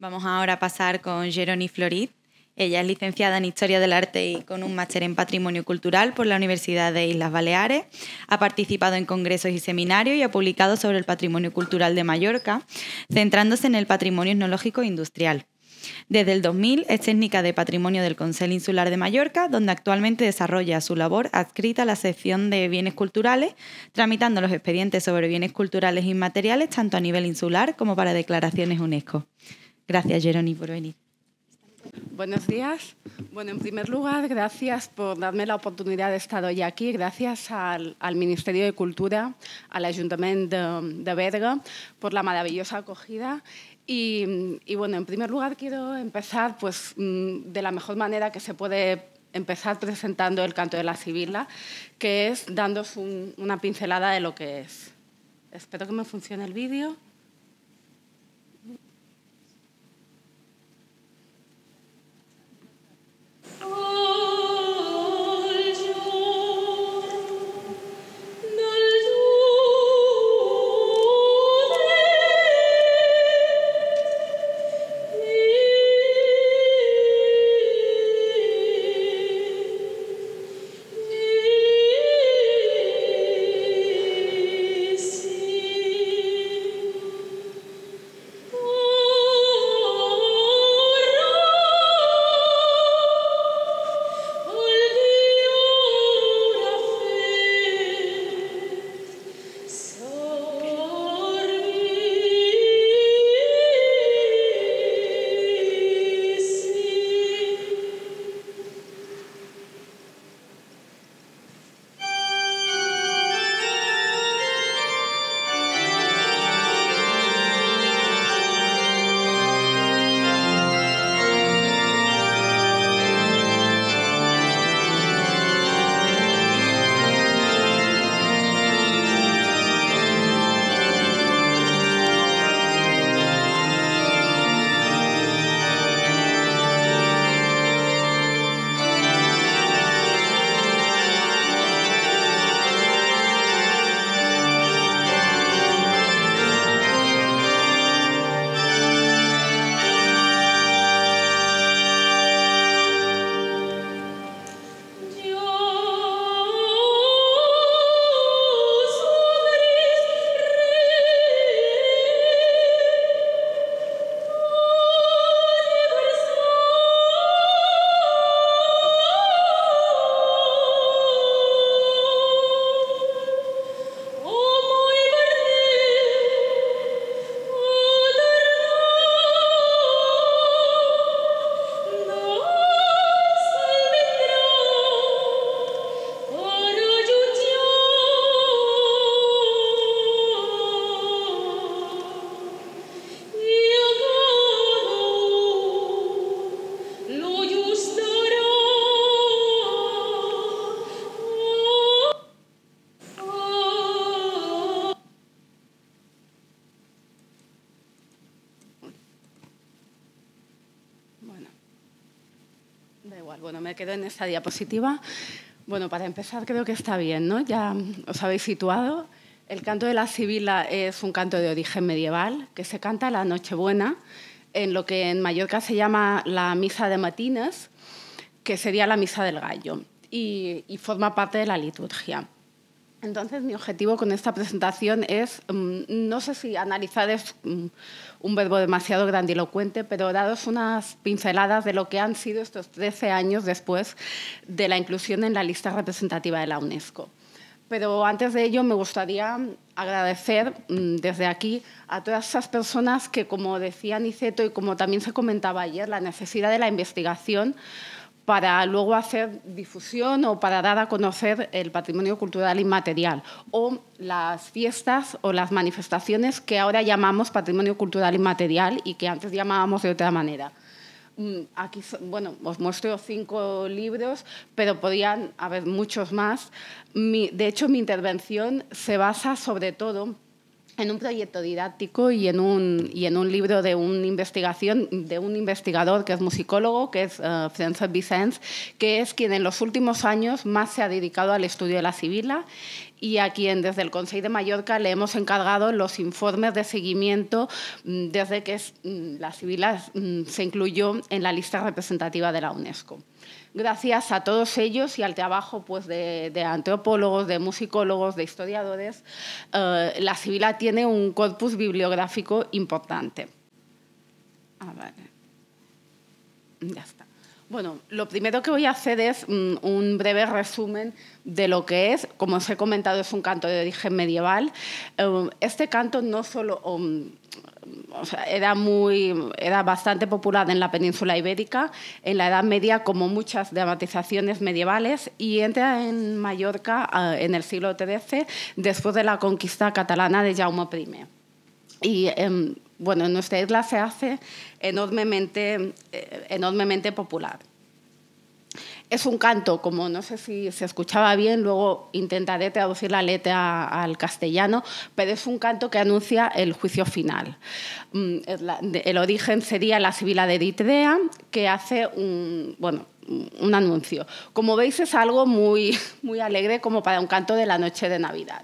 Vamos ahora a pasar con Jeroni Florid. Ella es licenciada en Historia del Arte y con un máster en Patrimonio Cultural por la Universidad de Islas Baleares. Ha participado en congresos y seminarios y ha publicado sobre el patrimonio cultural de Mallorca, centrándose en el patrimonio etnológico e industrial. Desde el 2000 es técnica de patrimonio del Consejo Insular de Mallorca, donde actualmente desarrolla su labor adscrita a la sección de bienes culturales, tramitando los expedientes sobre bienes culturales inmateriales tanto a nivel insular como para declaraciones UNESCO. Gracias, Jeroni, por venir. Buenos días. Bueno, en primer lugar, gracias por darme la oportunidad de estar hoy aquí. Gracias al, Ministerio de Cultura, al Ayuntamiento de, Berga, por la maravillosa acogida. Y, bueno, en primer lugar quiero empezar pues, mm, de la mejor manera que se puede empezar presentando el canto de la Sibila, que es dándos una pincelada de lo que es. Espero que me funcione el vídeo. quedo en esta diapositiva. Bueno, para empezar creo que está bien, ¿no? Ya os habéis situado. El canto de la Sibila es un canto de origen medieval que se canta la Nochebuena en lo que en Mallorca se llama la misa de matines, que sería la misa del gallo y forma parte de la liturgia. Entonces, mi objetivo con esta presentación es, mm, no sé si analizar es mm, un verbo demasiado grandilocuente, pero daros unas pinceladas de lo que han sido estos 13 años después de la inclusión en la lista representativa de la UNESCO. Pero antes de ello, me gustaría agradecer mm, desde aquí a todas esas personas que, como decía Niceto y como también se comentaba ayer, la necesidad de la investigación para luego hacer difusión o para dar a conocer el patrimonio cultural inmaterial o las fiestas o las manifestaciones que ahora llamamos patrimonio cultural inmaterial y que antes llamábamos de otra manera. Mm, aquí, bueno, os muestro cinco libros, pero podrían haber muchos más. de hecho, mi intervención se basa sobre todo en un proyecto didáctico y en un, libro de una investigación de un investigador que es musicólogo, que es uh, Vicens, que es quien en los últimos años más se ha dedicado al estudio de la sibila y a quien desde el Consejo de Mallorca le hemos encargado los informes de seguimiento mm, desde que mm, la Sibila mm, se incluyó en la lista representativa de la UNESCO. Gracias a todos ellos y al trabajo pues, de, antropólogos, de musicólogos, de historiadores, eh, la Sibila tiene un corpus bibliográfico importante. Ah, vale. Ya bueno, lo primero que voy a hacer es mm, un breve resumen de lo que es. Como os he comentado, es un canto de origen medieval. Eh, este canto no solo mm, era, muy, era bastante popular en la península ibérica, en la Edad Media, como muchas dramatizaciones medievales, y entra en Mallorca eh, en el siglo XIII, después de la conquista catalana de Jaume I. Y. Em, bueno, en nuestra isla se hace enormemente, eh, enormemente popular. Es un canto, como no sé si se escuchaba bien, luego intentaré traducir la letra al castellano, pero es un canto que anuncia el juicio final. Mm, el origen sería la Sibila de Eritrea, que hace un, anuncio. Como veis es algo muy, muy alegre como para un canto de la noche de Navidad.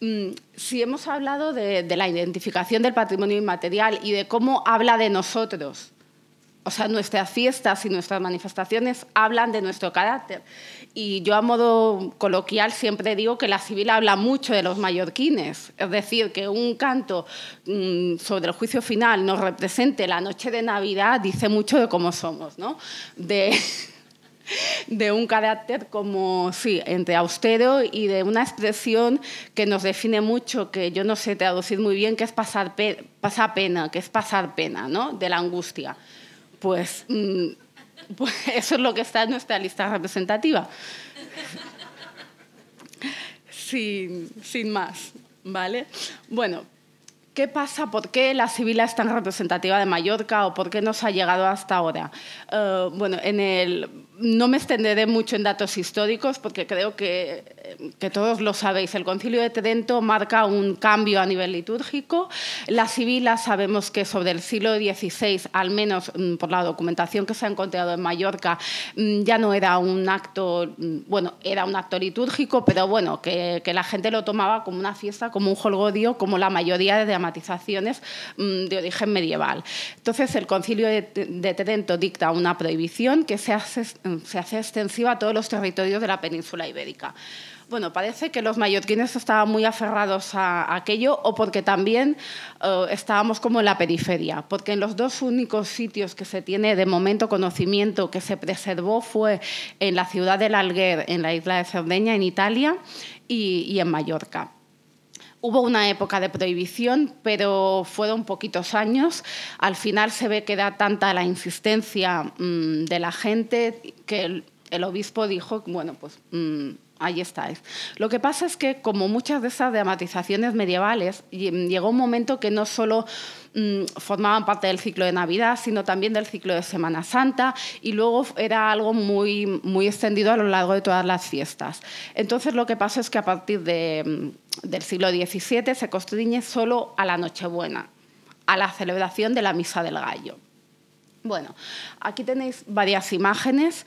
Mm, si hemos hablado de, la identificación del patrimonio inmaterial y de cómo habla de nosotros, o sea, nuestras fiestas y nuestras manifestaciones hablan de nuestro carácter. Y yo a modo coloquial siempre digo que la civil habla mucho de los mallorquines, es decir, que un canto mm, sobre el juicio final nos represente la noche de Navidad, dice mucho de cómo somos, ¿no? De, de un carácter como, sí, entre austero y de una expresión que nos define mucho, que yo no sé traducir muy bien, que es pasar, pena, que es pasar pena, ¿no? De la angustia. Pues, mm, pues eso es lo que está en nuestra lista representativa. Sin, sin, más, ¿vale? Bueno, ¿Qué pasa? ¿Por qué la Sibila es tan representativa de Mallorca o por qué nos ha llegado hasta ahora? Eh, bueno, en el, no me extenderé mucho en datos históricos porque creo que que todos lo sabéis, el concilio de Trento marca un cambio a nivel litúrgico. La sibila sabemos que sobre el siglo XVI, al menos mm, por la documentación que se ha encontrado en Mallorca, mm, ya no era un acto, mm, bueno, era un acto litúrgico, pero bueno, que, la gente lo tomaba como una fiesta, como un holgodio, como la mayoría de dramatizaciones de origen medieval. Entonces, el concilio de, de dicta una prohibición que se hace extensiva a todos los territorios de la península ibérica. Bueno, parece que los mallorquines estaban muy aferrados a, aquello o porque también eh, estábamos como en la periferia, porque en los dos únicos sitios que se tiene de momento conocimiento que se preservó fue en la ciudad del Alguer, en la isla de Cerdeña, en Italia, y, en Mallorca hubo una época de prohibición, pero fueron poquitos años. Al final se ve que da tanta la insistencia mm, de la gente que el, obispo dijo, bueno, pues mm, Ahí estáis. Lo que pasa es que, como muchas de esas dramatizaciones medievales, mm, llegó un momento que no solo mm, formaban parte del ciclo de Navidad, sino también del ciclo de Semana Santa, y luego era algo muy, muy extendido a lo largo de todas las fiestas. Entonces, lo que pasa es que a partir mm, del siglo XVII se constriñe solo a la Nochebuena, a la celebración de la Misa del Gallo. Bueno, aquí tenéis varias imágenes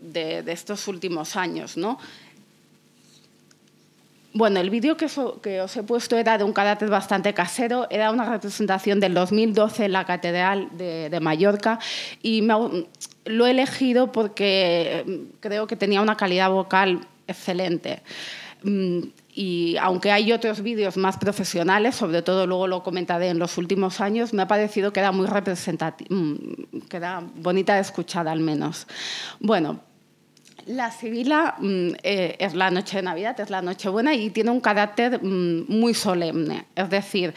de, estos últimos años, ¿no? Bueno, el vídeo que, que, os he puesto era de un carácter bastante casero, era una representación del 2012 en la Catedral de, Mallorca y lo he elegido porque mm, creo que tenía una calidad vocal excelente. Mm, y aunque hay otros vídeos más profesionales, sobre todo luego lo comentaré en los últimos años, me ha parecido que era muy representativo, mm, que era bonita de escuchar al menos. Bueno, la Sibila mm, eh, es la noche de Navidad, es la noche buena y tiene un carácter mm, muy solemne. Es decir,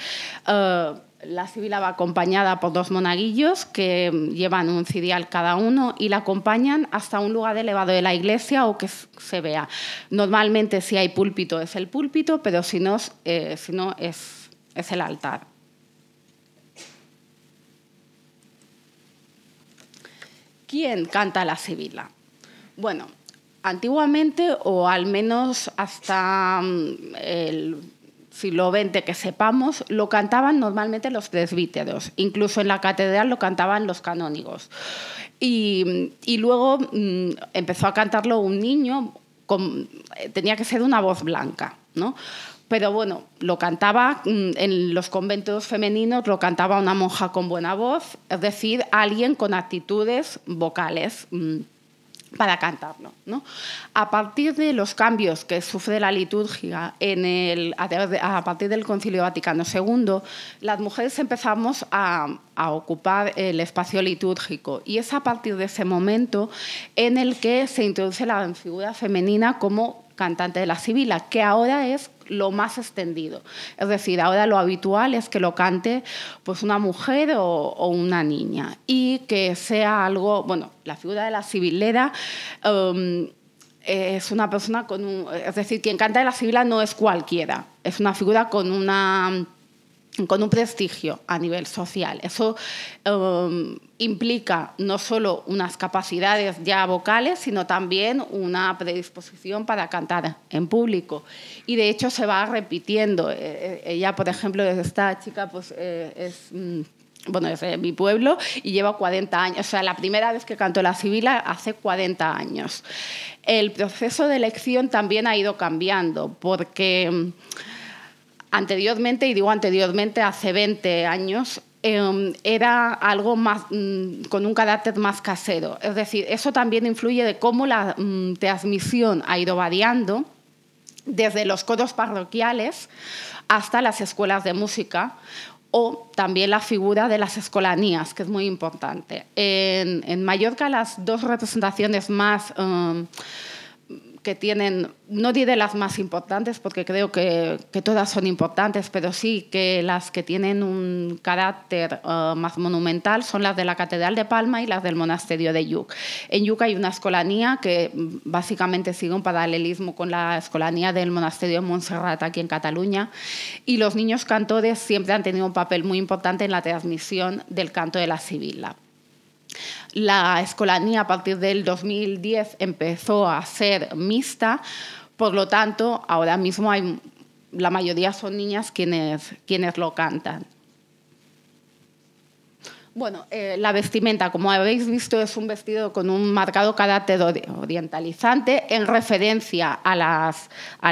eh, la Sibila va acompañada por dos monaguillos que mm, llevan un cirial cada uno y la acompañan hasta un lugar elevado de la iglesia o que se vea. Normalmente si hay púlpito es el púlpito, pero si no, eh, si no es, es el altar. ¿Quién canta la Sibila? Bueno, antiguamente, o al menos hasta mm, el siglo XX que sepamos, lo cantaban normalmente los presbíteros, incluso en la catedral lo cantaban los canónigos. Y, mm, luego mm, empezó a cantarlo un niño, con, eh, tenía que ser una voz blanca, ¿no? Pero bueno, lo cantaba en los conventos femeninos, lo cantaba una monja con buena voz, es decir, alguien con actitudes vocales para cantarlo. ¿no? A partir de los cambios que sufre la liturgia en el, a partir del Concilio Vaticano II, las mujeres empezamos a, a, ocupar el espacio litúrgico y es a partir de ese momento en el que se introduce la figura femenina como cantante de la Sibila, que ahora es lo más extendido. Es decir, ahora lo habitual es que lo cante pues una mujer o, una niña y que sea algo, bueno, la figura de la sibilera em, es una persona con un, es decir, quien canta de la sibila no es cualquiera, es una figura con una con un prestigio a nivel social. Eso em, implica no solo unas capacidades ya vocales, sino también una predisposición para cantar en público. Y de hecho se va repitiendo. Eh, eh, ella, por ejemplo, esta chica pues, eh, es... Mm, bueno, es de mi pueblo y lleva 40 años. O sea, la primera vez que cantó la Sibila hace 40 años. El proceso de elección también ha ido cambiando porque mm, anteriormente, y digo anteriormente, hace 20 años, em, era algo más, mm, con un carácter más casero. Es decir, eso también influye de cómo la mm, transmisión ha ido variando desde los coros parroquiales hasta las escuelas de música o también la figura de las escolanías, que es muy importante. En, Mallorca las dos representaciones más... Em, que tienen, no diré las más importantes, porque creo que, todas son importantes, pero sí que las que tienen un carácter eh, más monumental son las de la Catedral de Palma y las del Monasterio de Yuc. En Yuc hay una escolanía que mm, básicamente sigue un paralelismo con la escolanía del Monasterio de Montserrat aquí en Cataluña, y los niños cantores siempre han tenido un papel muy importante en la transmisión del canto de la Sibila la escolanía a partir del 2010 empezó a ser mixta, por lo tanto, ahora mismo la mayoría son niñas quienes, quienes lo cantan. Bueno, eh, la vestimenta, como habéis visto, es un vestido con un marcado carácter orientalizante en referencia a las, a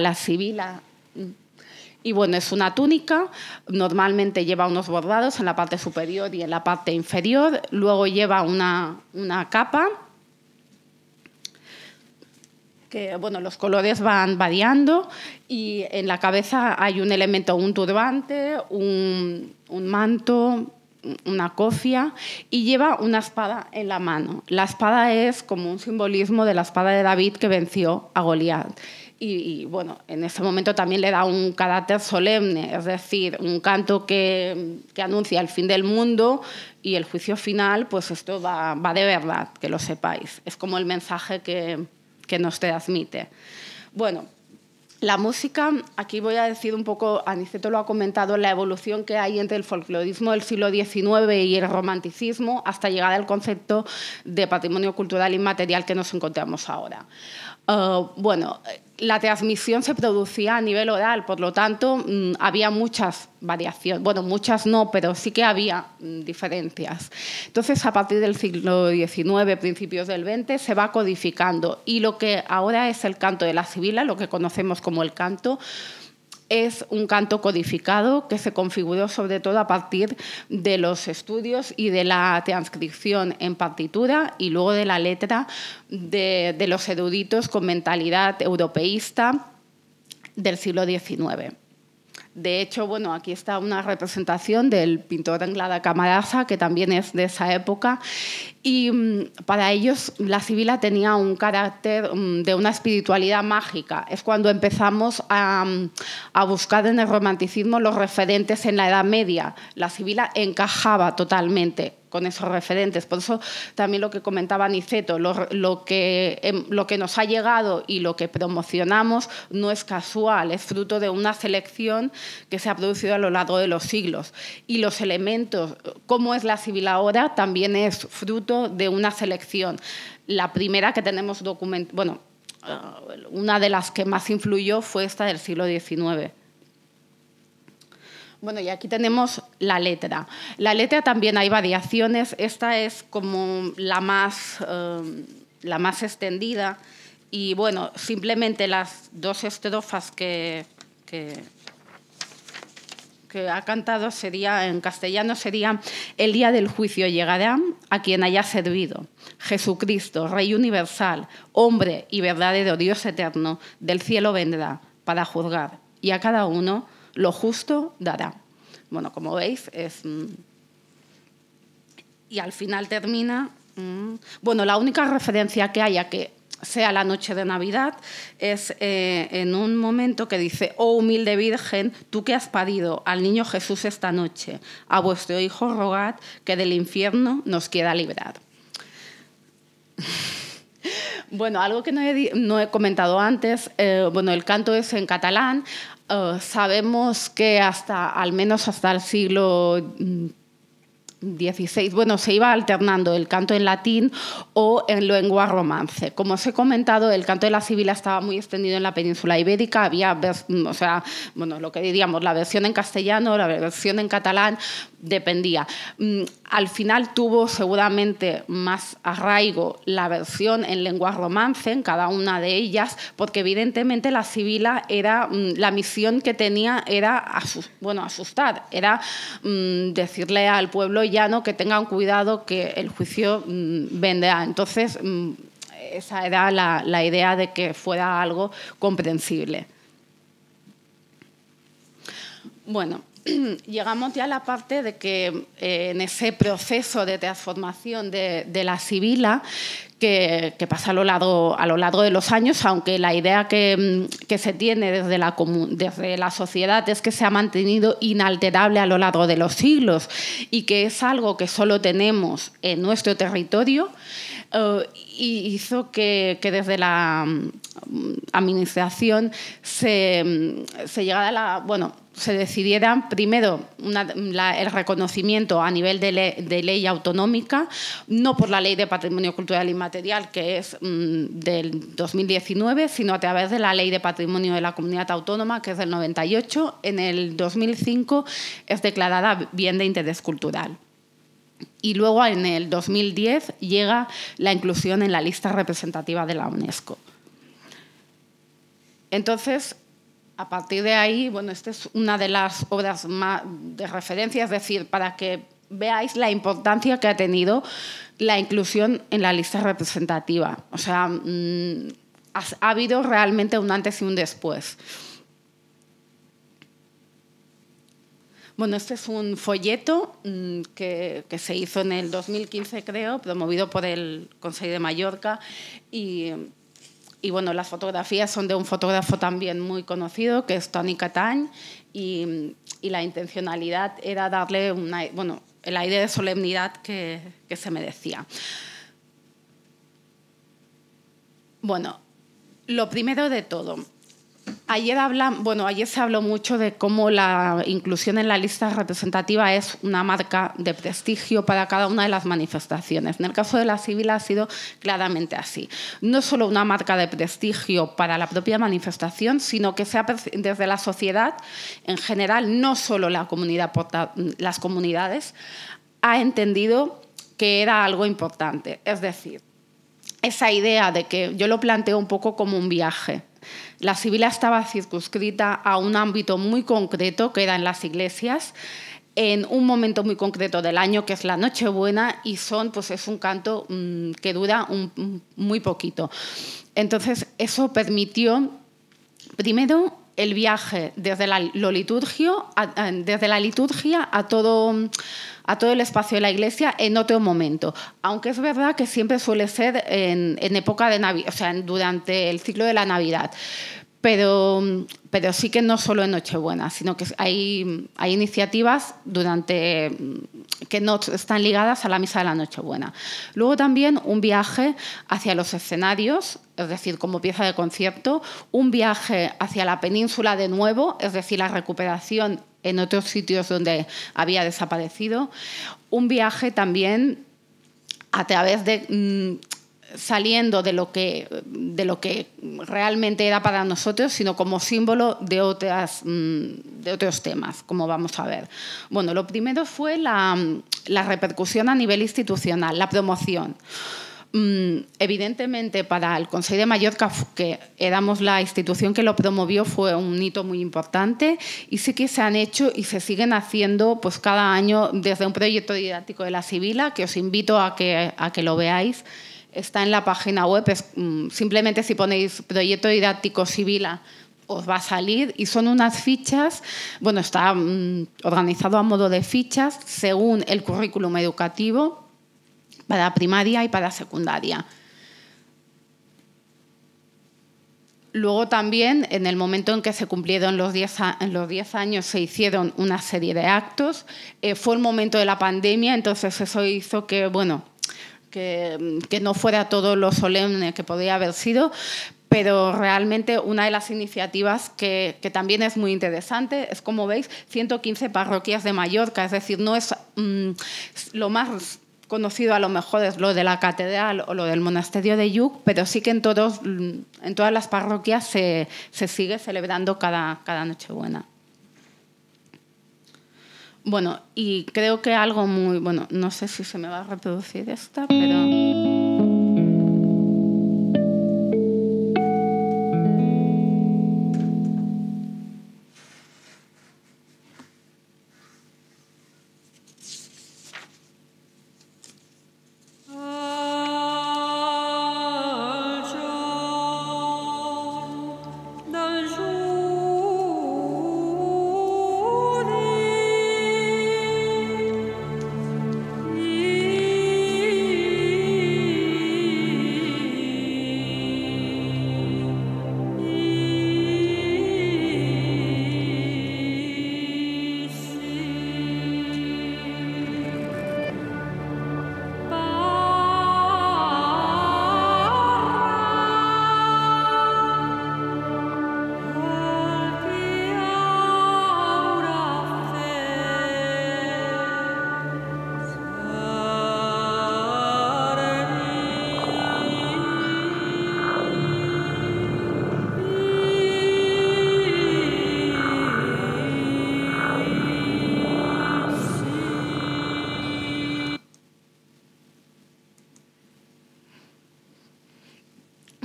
y bueno, es una túnica, normalmente lleva unos bordados en la parte superior y en la parte inferior, luego lleva una, capa que bueno, los colores van variando y en la cabeza hay un elemento, un turbante, un, un manto, una cofia y lleva una espada en la mano. La espada es como un simbolismo de la espada de David que venció a Goliat y, bueno, en ese momento también le da un carácter solemne, es decir, un canto que, anuncia el fin del mundo y el juicio final, pues esto va, de verdad, que lo sepáis. Es como el mensaje que, que nos transmite. Bueno, la música, aquí voy a decir un poco, Aniceto lo ha comentado, la evolución que hay entre el folclorismo del siglo XIX y el romanticismo hasta llegar al concepto de patrimonio cultural inmaterial que nos encontramos ahora. Eh, bueno, la transmisión se producía a nivel oral, por lo tanto mm, había muchas variaciones, bueno, muchas no, pero sí que había mm, diferencias. Entonces, a partir del siglo XIX, principios del XX, se va codificando y lo que ahora es el canto de la sibila, lo que conocemos como el canto, es un canto codificado que se configuró sobre todo a partir de los estudios y de la transcripción en partitura y luego de la letra de, los eruditos con mentalidad europeísta del siglo XIX. De hecho, bueno, aquí está una representación del pintor Anglada Camaraza, que también es de esa época, y mm, para ellos la Sibila tenía un carácter mm, de una espiritualidad mágica. Es cuando empezamos a, mm, a buscar en el romanticismo los referentes en la Edad Media. La Sibila encajaba totalmente con esos referentes. Por eso también lo que comentaba Niceto, lo, que, em, lo que nos ha llegado y lo que promocionamos no es casual, es fruto de una selección que se ha producido a lo largo de los siglos. Y los elementos, cómo es la civil ahora, también es fruto de una selección. La primera que tenemos documentada, bueno, ah, una de las que más influyó fue esta del siglo XIX bueno, y aquí tenemos la letra. La letra también hay variaciones. Esta es como la más, eh, la más extendida. Y bueno, simplemente las dos estrofas que, que, ha cantado sería, en castellano sería, el día del juicio llegará a quien haya servido. Jesucristo, Rey universal, hombre y verdadero Dios eterno, del cielo vendrá para juzgar y a cada uno lo justo dará. Bueno, como veis, es... Mm, y al final termina... Mm, bueno, la única referencia que haya que sea la noche de Navidad, es eh, en un momento que dice, oh humilde Virgen, tú que has parido al niño Jesús esta noche, a vuestro Hijo rogad que del infierno nos quiera librar. bueno, algo que no he, comentado antes, eh, bueno, el canto es en catalán, eh, sabemos que hasta, al menos hasta el siglo mm, 16, bueno, se iba alternando el canto en latín o en lengua romance. Como os he comentado, el canto de la Sibila estaba muy extendido en la península ibérica, había, o sea, bueno, lo que diríamos, la versión en castellano, la versión en catalán, dependía. Mm, al final tuvo seguramente más arraigo la versión en lengua romance, en cada una de ellas, porque evidentemente la Sibila era, mm, la misión que tenía era, bueno, asustar, era mm, decirle al pueblo no, que tengan cuidado que el juicio mm, vendrá. Entonces, mm, esa era la, la idea de que fuera algo comprensible. Bueno, llegamos ya a la parte de que eh, en ese proceso de transformación de, la sibila que, pasa a lo, largo, de los años, aunque la idea que, mm, se tiene desde la sociedad es que se ha mantenido inalterable a lo largo de los siglos y que es algo que solo tenemos en nuestro territorio, hizo que, desde la mm, administración se, mm, se llegara la. Bueno, se decidiera primero el reconocimiento a nivel de, ley autonómica, no por la ley de patrimonio cultural inmaterial, que es mm, del 2019, sino a través de la ley de patrimonio de la comunidad autónoma, que es del 98. En el 2005 es declarada bien de interés cultural. Y luego en el 2010 llega la inclusión en la lista representativa de la UNESCO. Entonces, a partir de ahí, bueno, esta es una de las obras más de referencia, es decir, para que veáis la importancia que ha tenido la inclusión en la lista representativa. O sea, mm, ha habido realmente un antes y un después. Bueno, este es un folleto mm, que, se hizo en el 2015, creo, promovido por el Consejo de Mallorca y, bueno, las fotografías son de un fotógrafo también muy conocido, que es Tony Catán, y, la intencionalidad era darle una, bueno, el aire de solemnidad que, que se merecía. Bueno, lo primero de todo, Ayer se habló mucho de cómo la inclusión en la lista representativa es una marca de prestigio para cada una de las manifestaciones. En el caso de la civil ha sido claramente así. No solo una marca de prestigio para la propia manifestación, sino que desde la sociedad en general, no solo las comunidades, ha entendido que era algo importante. Es decir, esa idea de que yo lo planteo un poco como un viaje la sibila estaba circunscrita a un ámbito muy concreto que en las iglesias en un momento muy concreto del año, que es la Nochebuena, y son, pues es un canto mm, que dura muy poquito. Entonces, eso permitió, primero, el viaje desde la, desde la liturgia a todo, a todo el espacio de la iglesia en otro momento. Aunque es verdad que siempre suele ser en, en época de Navidad, o sea, durante el ciclo de la Navidad. Pero, pero sí que no solo en Nochebuena, sino que hay, hay iniciativas durante, que no están ligadas a la misa de la Nochebuena. Luego también un viaje hacia los escenarios, es decir, como pieza de concierto, un viaje hacia la península de nuevo, es decir, la recuperación en otros sitios donde había desaparecido, un viaje también a través de mm, saliendo de lo que, de lo que realmente era para nosotros, sino como símbolo de, otras, mm, de otros temas, como vamos a ver. Bueno, lo primero fue la, repercusión a nivel institucional, la promoción mm, evidentemente para el Consejo de Mallorca, que éramos la institución que lo promovió, fue un hito muy importante y sí que se han hecho y se siguen haciendo pues, cada año desde un proyecto didáctico de la Sibila, que os invito a que lo veáis está en la página web. Mm, simplemente si ponéis proyecto didáctico Sibila os va a salir y son unas fichas, bueno, está mm, organizado a modo de fichas según el currículum educativo para primaria y para secundaria. Luego también, en el momento en que se cumplieron los 10 años, se hicieron una serie de actos. Eh, fue el momento de la pandemia, entonces eso hizo que, bueno, Mm, que, no fuera todo lo solemne que podría haber sido, pero realmente una de las iniciativas que, también es muy interesante es, como veis, 115 parroquias de Mallorca, es decir, no es mm, lo más conocido a lo mejor es lo de la catedral o lo del monasterio de Yuc, pero sí que en, todos, mm, en todas las parroquias se, se sigue celebrando cada, cada Nochebuena. Bueno, y creo que algo muy, bueno, no sé si se me va a reproducir esta, pero...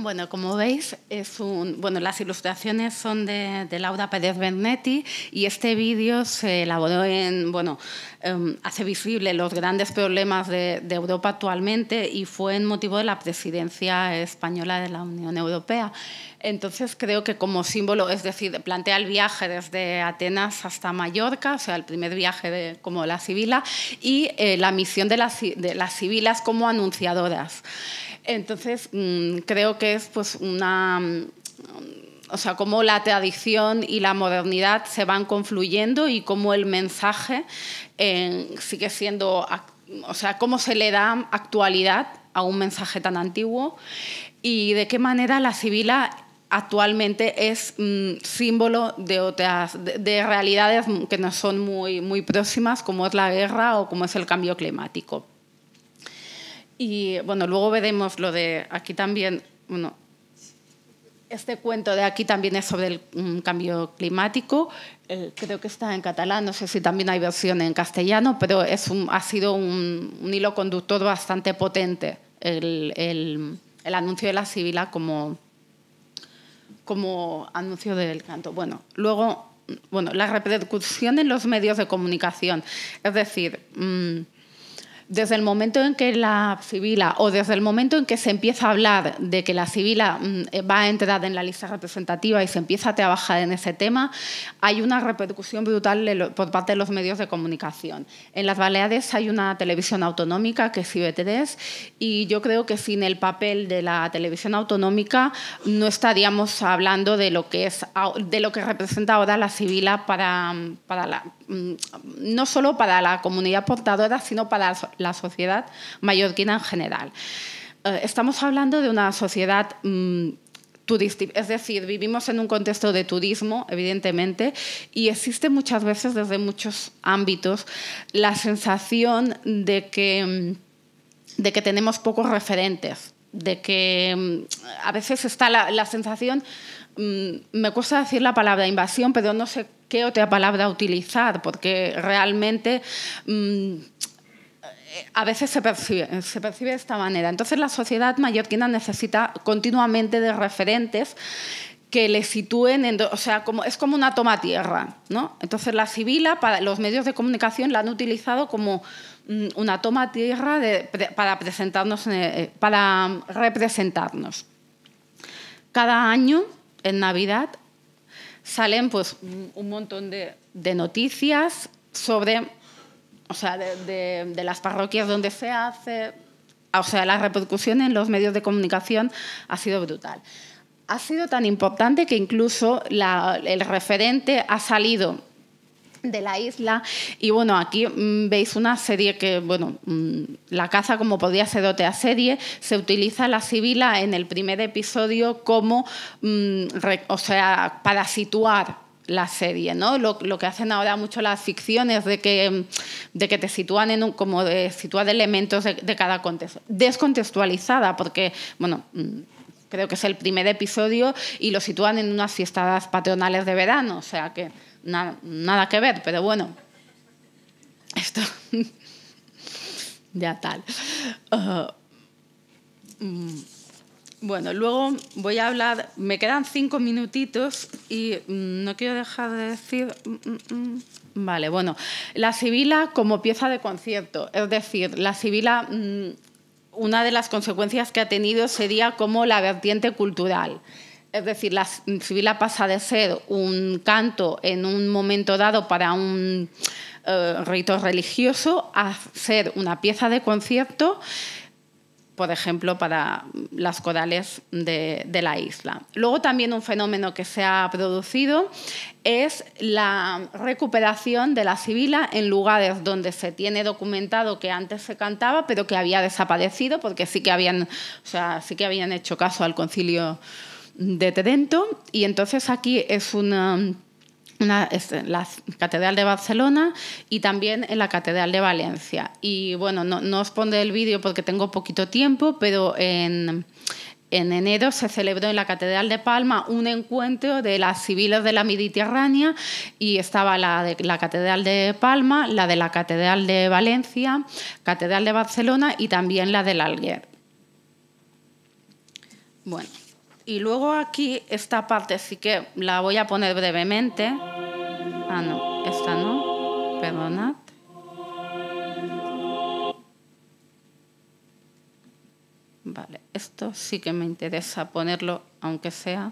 Bueno, como veis, es un, bueno, las ilustraciones son de, Laura Pérez Bernetti y este vídeo se elaboró en, bueno, em, hace visible los grandes problemas de, Europa actualmente y fue en motivo de la presidencia española de la Unión Europea. Entonces creo que como símbolo, es decir, plantea el viaje desde Atenas hasta Mallorca, o sea, el primer viaje de, como la Sibila, y eh, la misión de las, de las Sibilas como anunciadoras. Entonces, mm, creo que es pues una... Mm, o sea, cómo la tradición y la modernidad se van confluyendo y cómo el mensaje eh, sigue siendo, o sea, cómo se le da actualidad a un mensaje tan antiguo y de qué manera la sibila actualmente es mm, símbolo de otras de, realidades que no son muy, muy próximas, como es la guerra o como es el cambio climático. Y bueno, luego veremos lo de aquí también, bueno, este cuento de aquí también es sobre el cambio climático. Eh, creo que está en catalán, no sé si también hay versión en castellano, pero es ha sido un, hilo conductor bastante potente el, el, anuncio de la Sibila como, como anuncio del canto. Bueno, luego, bueno, la repercusión en los medios de comunicación. Es decir, mm, desde el momento en que la civila o desde el momento en que se empieza a hablar de que la civila mm, va a entrar en la lista representativa y se empieza a trabajar en ese tema, hay una repercusión brutal por parte de los medios de comunicación. En las Baleares hay una televisión autonómica que es ib y yo creo que sin el papel de la televisión autonómica no estaríamos hablando de lo que, es, de lo que representa ahora la civila para, mm, para la, mm, no solo para la comunidad portadora, sino para la sociedad mallorquina en general. Eh, estamos hablando de una sociedad... Mm, turística, es decir, vivimos en un contexto de turismo, evidentemente, y existe muchas veces desde muchos ámbitos la sensación de que, mm, de que tenemos pocos referentes, de que mm, a veces está la sensación, me cuesta decir la palabra invasión, pero no sé qué otra palabra utilizar, porque realmente a veces se percibe, de esta manera. Entonces la sociedad mallorquina necesita continuamente de referentes que le sitúen, o sea, es como una toma tierra, ¿no? Entonces la civila, los medios de comunicación la han utilizado como mm, una toma tierra para, presentarnos, eh, eh, para representarnos. Cada año, en Navidad, salen pues, un montón de noticias sobre o sea, de, las parroquias donde se hace, o sea, la repercusión en los medios de comunicación ha sido brutal. Ha sido tan importante que incluso el referente ha salido de la isla. Y bueno, aquí mm, veis una serie que, bueno, mm, la casa como podía ser a serie, se utiliza la sibila en el primer episodio como, mm, o sea, para situar la serie, ¿no? Lo, que hacen ahora mucho las ficciones de que, de que te sitúan en un, como de situar elementos de, cada contexto, descontextualizada, porque, bueno, mm, creo que es el primer episodio y lo sitúan en unas fiestas patronales de verano, o sea que nada que ver, pero bueno, esto ya tal. Uh, mm. Bueno, luego voy a hablar, me quedan cinco minutitos y mm, no quiero dejar de decir... Mm, mm, vale, bueno, la sibila como pieza de concierto, es decir, la sibila, una de las consecuencias que ha tenido sería como la vertiente cultural. Es decir, la sibila pasa de ser un canto en un momento dado para un eh, rito religioso a ser una pieza de concierto por ejemplo, para las corales de, la isla. Luego también un fenómeno que se ha producido es la recuperación de la sibila en lugares donde se tiene documentado que antes se cantaba, pero que había desaparecido, porque sí que habían, o sea, sí que habían hecho caso al concilio de Trento. Y entonces aquí es una una, este, la Catedral de Barcelona y también en la Catedral de Valencia. Y bueno, no, os pondré el vídeo porque tengo poquito tiempo, pero en, enero se celebró en la Catedral de Palma un encuentro de las civiles de la Mediterránea y estaba la de la Catedral de Palma, la de la Catedral de Valencia, Catedral de Barcelona y también la del Alguer. Bueno. Y luego aquí, esta parte sí que la voy a poner brevemente. Ah, no, esta no, perdonad. Vale, esto sí que me interesa ponerlo, aunque sea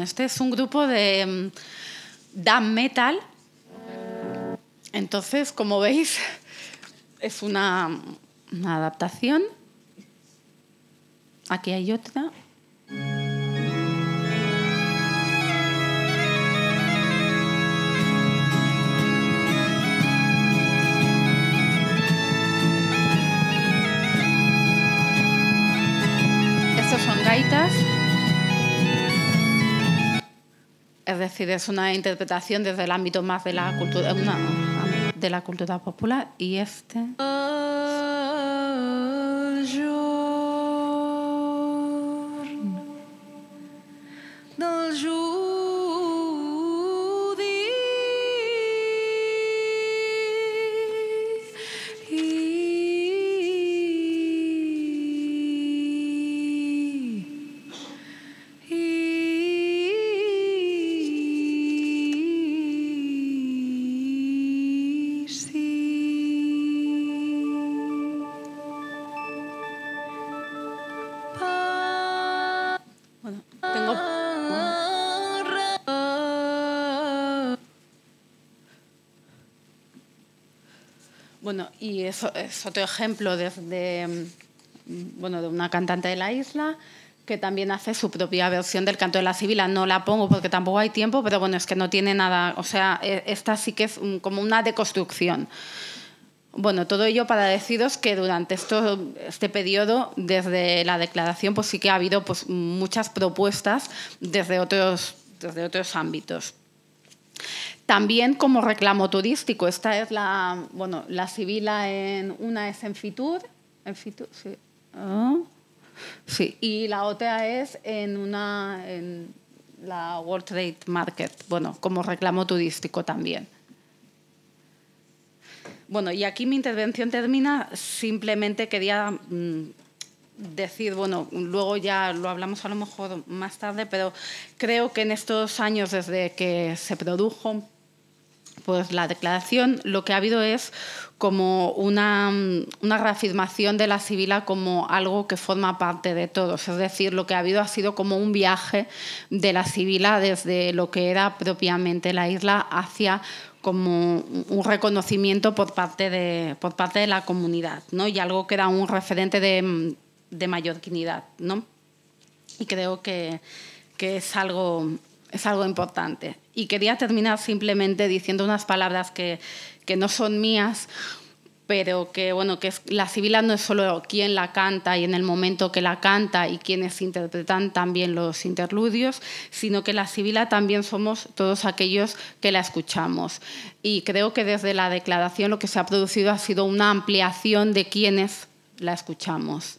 este es un grupo de um, metal. Entonces, como veis, es una, una adaptación. Aquí hay otra. Es decir, es una interpretación desde el ámbito más de la cultura, de la cultura popular. Y este. es, otro ejemplo mm, de, una cantante de la isla que también hace su propia versión del canto de la Sibila. No la pongo porque tampoco hay tiempo, pero bueno, es que no tiene nada, o sea, e, esta sí que es como una deconstrucción. Bueno, todo ello para deciros que durante este periodo, desde la declaración, pues sí que ha habido pues, muchas propuestas desde otros, desde otros ámbitos. También como reclamo turístico, esta es la, bueno, la Sibila en, una es en Fitur, ah, sí. y la otra es en una, la World Trade Market, bueno, como reclamo turístico también. Bueno, y aquí mi intervención termina, simplemente quería... Mm, decir, bueno, luego ya lo hablamos a lo mejor más tarde, pero creo que en estos años desde que se produjo pues la declaración, lo que ha habido es como una, reafirmación de la Sibila como algo que forma parte de todos. Es decir, lo que ha habido ha sido como un viaje de la Sibila desde lo que era propiamente la isla hacia como un reconocimiento por parte de, por parte de la comunidad, ¿no? Y algo que era un referente de de mayor dignidad, ¿no? Y creo que, es, algo, es algo importante. Y quería terminar simplemente diciendo unas palabras que, no son mías, pero que bueno que la sibila no es solo quien la canta y en el momento que la canta y quienes interpretan también los interludios, sino que la sibila también somos todos aquellos que la escuchamos. Y creo que desde la declaración lo que se ha producido ha sido una ampliación de quienes la escuchamos.